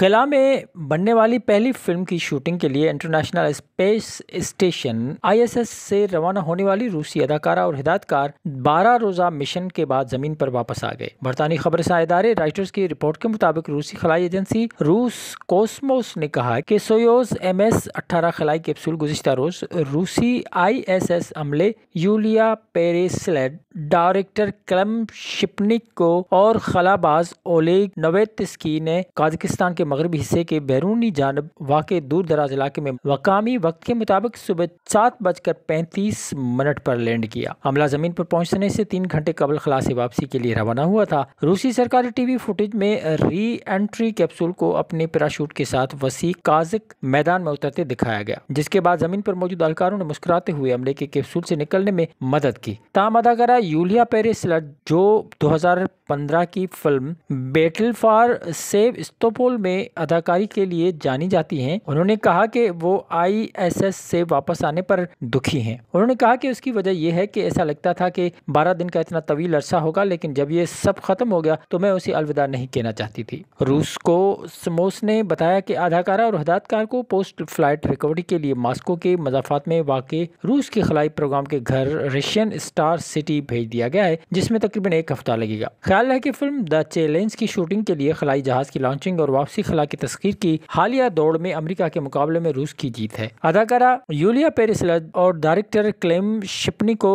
खिला में बनने वाली पहली फिल्म की शूटिंग के लिए इंटरनेशनल स्पेस स्टेशन आईएसएस से रवाना होने वाली रूसी अदाकारा और हिदायतकार 12 रोजा मिशन के बाद जमीन पर वापस आ गए बरतानी खबर इदारे राइटर्स की रिपोर्ट के मुताबिक रूसी खलाई एजेंसी रूस कोस्मोस ने कहा कि सोयोज एम एस अट्ठारह खलाई कैप्सूल गुजशत रोज रूसी आई एस एस अमले Yulia Peresild director Klim Shipenko को और खलाबाज ओलेग नवेतस्की ने काजकिस्तान के मगरबी हिस्से के बैरूनी जानब वाक़ दूर दराज इलाके में मकामी वक्त के मुताबिक सुबह सात बजकर पैंतीस मिनट पर लैंड किया हमला जमीन पर पहुंचने से तीन घंटे कबल खलासी वापसी के लिए रवाना हुआ था रूसी सरकारी टीवी फुटेज में री एंट्री कैप्सूल को अपने पैराशूट के साथ वसी काजक मैदान में उतरते दिखाया गया जिसके बाद जमीन पर मौजूद अलकारों ने मुस्कुराते हुए हमले के कैप्सूल से निकलने में मदद की ताम करा यूलिया पेरिसलर जो 2015 की film battle for Sevastopol में अदाकारी के लिए जानी जाती हैं उन्होंने कहा कि वो आईएसएस से वापस आने पर दुखी हैं उन्होंने कहा कि उसकी वजह यह है कि ऐसा लगता था कि 12 दिन का इतना तवील अरसा होगा लेकिन जब ये सब खत्म हो गया तो मैं उसे अलविदा नहीं कहना चाहती थी रूस को समोस ने बताया कि अदाकारा और हदायतकार को पोस्ट फ्लाइट रिकवरी के लिए मास्को के मजाफात में वाक़ रूस के खलाई प्रोग्राम के घर रशियन स्टार सिटी भेज दिया गया है जिसमें तकरीबन एक हफ्ता लगेगा ख्याल है की फिल्म द चैलेंज की शूटिंग के लिए खलाई जहाज की लॉन्चिंग और वापसी खला की तस्वीर की हालिया दौड़ में अमरीका के मुकाबले में रूस की जीत है अदाकारा यूलिया पेरिस और डायरेक्टर क्लेम शिपनी को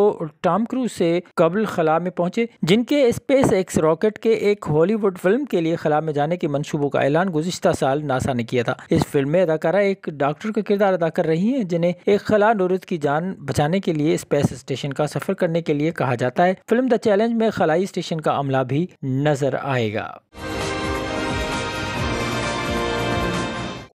टॉम क्रूज से कबल खला में पहुंचे जिनके स्पेस एक्स रॉकेट के एक हॉलीवुड फिल्म के लिए खला में जाने के मंसूबों का ऐलान गुजशत साल नासा ने किया था इस फिल्म में अदाकारा एक डॉक्टर का किरदार अदा कर रही है जिन्हें एक खला नूरत की जान बचाने के लिए स्पेस स्टेशन का सफर करने के लिए कहा जा जाता है फिल्म द चैलेंज में खलाई स्टेशन का अमला भी नजर आएगा